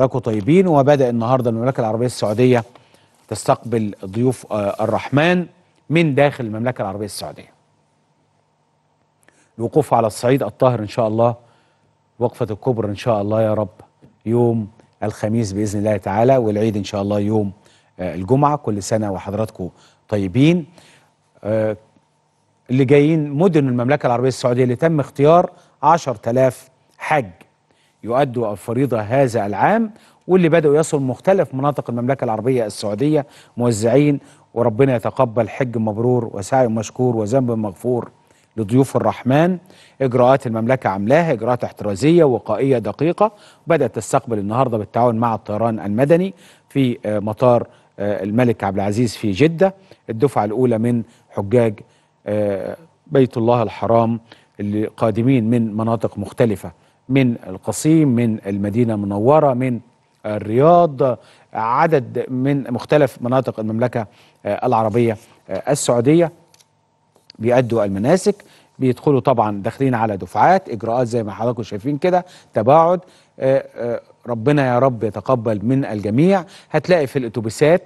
حضراتكم طيبين وبدأ النهارده المملكة العربية السعودية تستقبل ضيوف آه، الرحمن من داخل المملكة العربية السعودية. الوقوف على الصعيد الطاهر إن شاء الله وقفة الكبر إن شاء الله يا رب يوم الخميس بإذن الله تعالى والعيد إن شاء الله يوم آه، الجمعة كل سنة وحضراتكم طيبين. آه، اللي جايين مدن المملكة العربية السعودية اللي تم اختيار 10000 حج يؤدوا الفريضة هذا العام واللي بدأوا يصلوا مختلف مناطق المملكة العربية السعودية موزعين وربنا يتقبل حج مبرور وسعي مشكور وذنب مغفور لضيوف الرحمن إجراءات المملكة عملاها إجراءات احترازية وقائية دقيقة بدأت تستقبل النهاردة بالتعاون مع الطيران المدني في آه، مطار آه، الملك عبد العزيز في جدة الدفعة الأولى من حجاج آه، بيت الله الحرام اللي قادمين من مناطق مختلفة من القصيم من المدينة المنورة من الرياض عدد من مختلف مناطق المملكة آه، العربية آه، السعودية بيأدوا المناسك بيدخلوا طبعا داخلين على دفعات اجراءات زي ما حضراتكم شايفين كده تباعد آه، ربنا يا رب يتقبل من الجميع هتلاقي في الاتوبيسات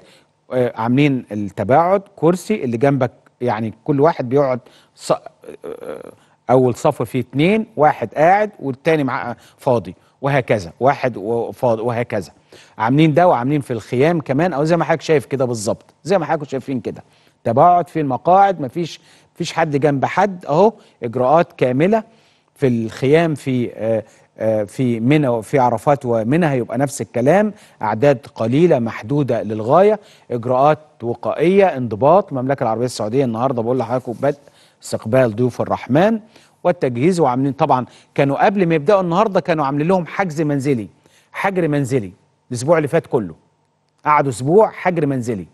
عاملين التباعد كرسي اللي جنبك يعني كل واحد بيقعد اول صف فيه اتنين واحد قاعد والتاني معاه فاضي وهكذا واحد وفاضي وهكذا عاملين ده وعاملين في الخيام كمان او زي ما حضرتك شايف كده بالظبط زي ما حضراتكم شايفين كده تباعد في المقاعد مفيش مفيش حد جنب حد اهو اجراءات كامله في الخيام في آه، آه، في منى في عرفات ومنى هيبقى نفس الكلام اعداد قليله محدوده للغايه اجراءات وقائيه انضباط المملكه العربيه السعوديه النهارده بقول لحضراتكم بدء استقبال ضيوف الرحمن والتجهيز وعاملين طبعا كانوا قبل ما يبداوا النهارده كانوا عاملين لهم حجز منزلي حجر منزلي الاسبوع اللي فات كله قعدوا اسبوع حجر منزلي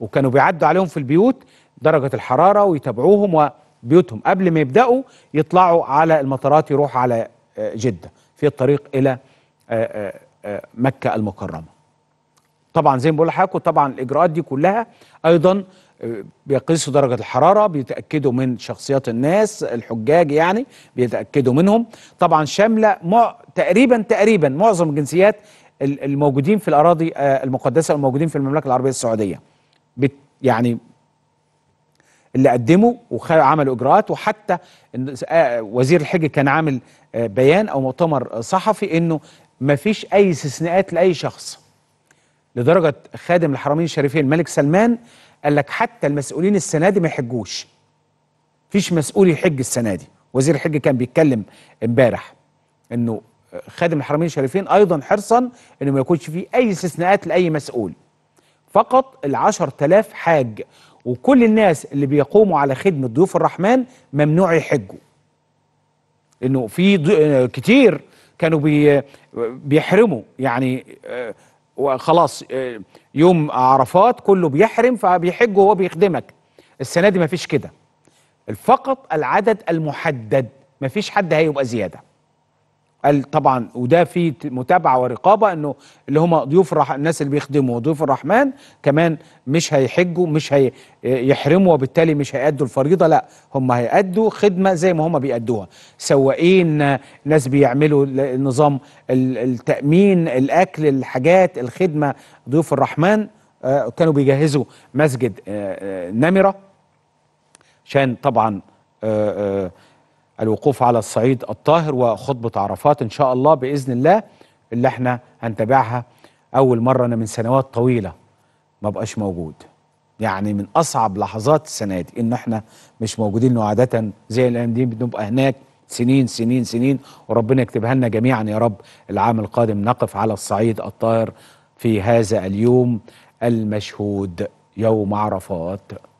وكانوا بيعدوا عليهم في البيوت درجه الحراره ويتابعوهم وبيوتهم قبل ما يبداوا يطلعوا على المطارات يروحوا على آه، جده في الطريق الى آه، آه، مكه المكرمه طبعا زي ما بقول لحضرتك طبعا الاجراءات دي كلها ايضا آه، بيقيسوا درجة الحرارة بيتأكدوا من شخصيات الناس الحجاج يعني بيتأكدوا منهم طبعا شاملة مع تقريبا تقريبا معظم الجنسيات الموجودين في الأراضي آه، المقدسة الموجودين في المملكة العربية السعودية بت يعني اللي قدموا وعملوا اجراءات وحتى آه، وزير الحج كان عامل بيان او مؤتمر صحفي انه ما فيش اي استثناءات لاي شخص لدرجه خادم الحرمين الشريفين الملك سلمان قال لك حتى المسؤولين السنه دي ما يحجوش فيش مسؤول يحج السنه دي وزير الحج كان بيتكلم امبارح انه خادم الحرمين الشريفين ايضا حرصا انه ما يكونش فيه اي استثناءات لاي مسؤول فقط ال 10000 حاج وكل الناس اللي بيقوموا على خدمه ضيوف الرحمن ممنوع يحجوا انه في كتير كانوا بيحرموا يعني آه، وخلاص آه، يوم عرفات كله بيحرم فبيحج وهو بيخدمك السنه دي مفيش كده فقط العدد المحدد مفيش حد هيبقى زياده قال طبعا وده في متابعه ورقابه انه اللي هم ضيوف الرح... الناس اللي بيخدموا ضيوف الرحمن كمان مش هيحجوا مش هيحرموا وبالتالي مش هيأدوا الفريضه لا هم هيأدوا خدمه زي ما هم بيأدوها سواقين ناس بيعملوا نظام التأمين الاكل الحاجات الخدمه ضيوف الرحمن آه، كانوا بيجهزوا مسجد النمره آه، آه، عشان طبعا الوقوف على الصعيد الطاهر وخطبة عرفات إن شاء الله بإذن الله اللي احنا هنتابعها أول مرة أنا من سنوات طويلة ما بقاش موجود يعني من أصعب لحظات السنة دي إن احنا مش موجودين وعادة زي الأيام دي بنبقى هناك سنين سنين سنين وربنا يكتبها لنا جميعا يا رب العام القادم نقف على الصعيد الطاهر في هذا اليوم المشهود يوم عرفات